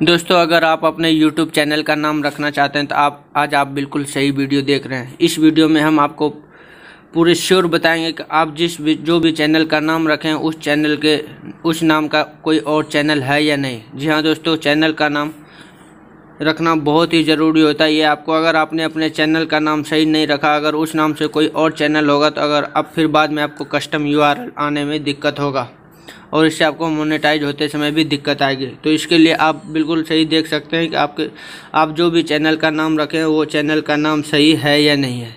दोस्तों अगर आप अपने यूट्यूब चैनल का नाम रखना चाहते हैं तो आप आज आप बिल्कुल सही वीडियो देख रहे हैं इस वीडियो में हम आपको पूरे श्योर बताएंगे कि आप जिस भी जो भी चैनल का नाम रखें उस चैनल के उस नाम का कोई और चैनल है या नहीं जी हाँ दोस्तों चैनल का नाम रखना बहुत ही ज़रूरी होता है ये आपको अगर आपने अपने चैनल का नाम सही नहीं रखा अगर उस नाम से कोई और चैनल होगा तो अगर अब फिर बाद में आपको कस्टम यू आने में दिक्कत होगा और इससे आपको मोनेटाइज होते समय भी दिक्कत आएगी तो इसके लिए आप बिल्कुल सही देख सकते हैं कि आपके आप जो भी चैनल का नाम रखें वो चैनल का नाम सही है या नहीं है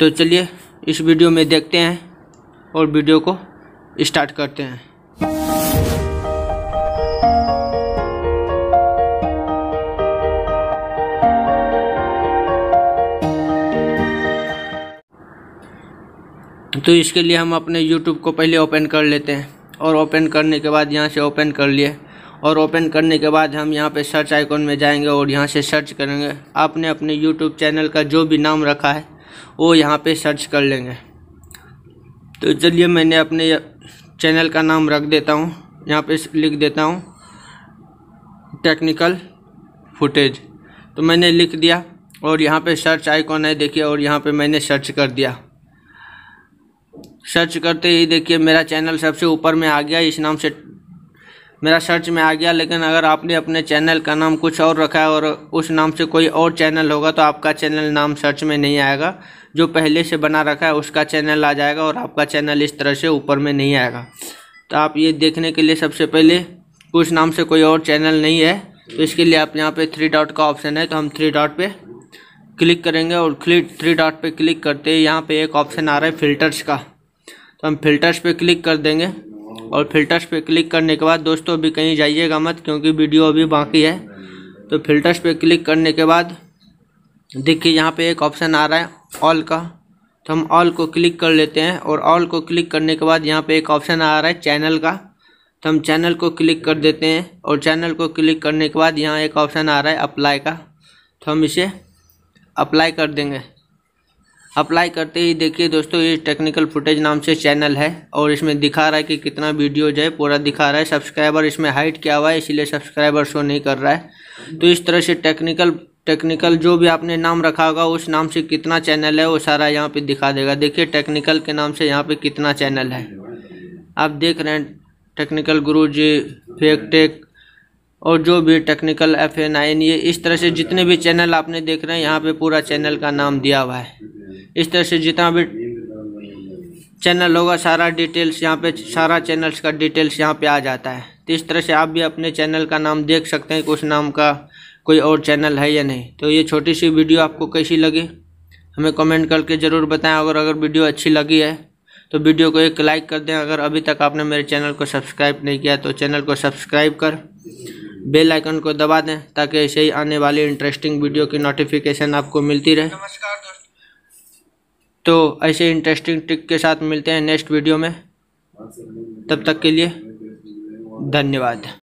तो चलिए इस वीडियो में देखते हैं और वीडियो को स्टार्ट करते हैं तो इसके लिए हम अपने YouTube को पहले ओपन कर लेते हैं और ओपन करने के बाद यहाँ से ओपन कर लिए और ओपन करने के बाद हम यहाँ पे सर्च आइकॉन में जाएंगे और यहाँ से सर्च करेंगे आपने अपने यूट्यूब चैनल का जो भी नाम रखा है वो यहाँ पे सर्च कर लेंगे तो चलिए मैंने अपने चैनल का नाम रख देता हूँ यहाँ पे लिख देता हूँ टेक्निकल फुटेज तो मैंने लिख दिया और यहाँ पे सर्च आइकॉन है देखिए और यहाँ पे मैंने सर्च कर दिया सर्च करते ही देखिए मेरा चैनल सबसे ऊपर में आ गया इस नाम से मेरा सर्च में आ गया लेकिन अगर आपने अपने चैनल का नाम कुछ और रखा है और उस नाम से कोई और चैनल होगा तो आपका चैनल नाम सर्च में नहीं आएगा जो पहले से बना रखा है उसका चैनल आ जाएगा और आपका चैनल इस तरह से ऊपर में नहीं आएगा तो आप ये देखने के लिए सबसे पहले उस नाम से कोई और चैनल नहीं है तो इसके लिए आप यहाँ पर थ्री डॉट का ऑप्शन है तो हम थ्री डॉट पर क्लिक करेंगे और थ्री डॉट पर क्लिक करते यहाँ पर एक ऑप्शन आ रहा है फिल्टर्स का हम फिल्टर्स पे क्लिक कर देंगे और फिल्टर्स पे क्लिक करने के बाद दोस्तों अभी कहीं जाइएगा मत क्योंकि वीडियो अभी बाकी है तो फिल्टर्स पे क्लिक करने के बाद देखिए यहाँ पे एक ऑप्शन आ रहा है ऑल का तो हम ऑल को क्लिक कर लेते हैं और ऑल को क्लिक करने के बाद यहाँ पे एक ऑप्शन आ रहा है चैनल का तो हम चैनल को क्लिक कर देते हैं और चैनल को क्लिक करने के बाद यहाँ एक ऑप्शन आ रहा है अप्लाई का तो हम इसे अप्लाई कर देंगे अप्लाई करते ही देखिए दोस्तों ये टेक्निकल फुटेज नाम से चैनल है और इसमें दिखा रहा है कि कितना वीडियोज है पूरा दिखा रहा है सब्सक्राइबर इसमें हाइट क्या हुआ है इसीलिए सब्सक्राइबर शो नहीं कर रहा है तो इस तरह से टेक्निकल टेक्निकल जो भी आपने नाम रखा होगा उस नाम से कितना चैनल है वो सारा यहाँ पर दिखा देगा देखिए टेक्निकल के नाम से यहाँ पर कितना चैनल है आप देख रहे हैं टेक्निकल गुरु जी फेक टेक और जो भी technical F N I N ये इस तरह से जितने भी चैनल आपने देख रहे हैं यहाँ पे पूरा चैनल का नाम दिया हुआ है इस तरह से जितना भी चैनल होगा सारा डिटेल्स यहाँ पे सारा चैनल्स का डिटेल्स यहाँ पे आ जाता है तो इस तरह से आप भी अपने चैनल का नाम देख सकते हैं कि उस नाम का कोई और चैनल है या नहीं तो ये छोटी सी वीडियो आपको कैसी लगी हमें कमेंट करके ज़रूर बताएं अगर अगर वीडियो अच्छी लगी है तो वीडियो को एक लाइक कर दें अगर अभी तक आपने मेरे चैनल को सब्सक्राइब नहीं किया तो चैनल को सब्सक्राइब कर बेल आइकन को दबा दें ताकि ऐसे ही आने वाली इंटरेस्टिंग वीडियो की नोटिफिकेशन आपको मिलती रहे नमस्कार तो ऐसे इंटरेस्टिंग ट्रिक के साथ मिलते हैं नेक्स्ट वीडियो में तब तक के लिए धन्यवाद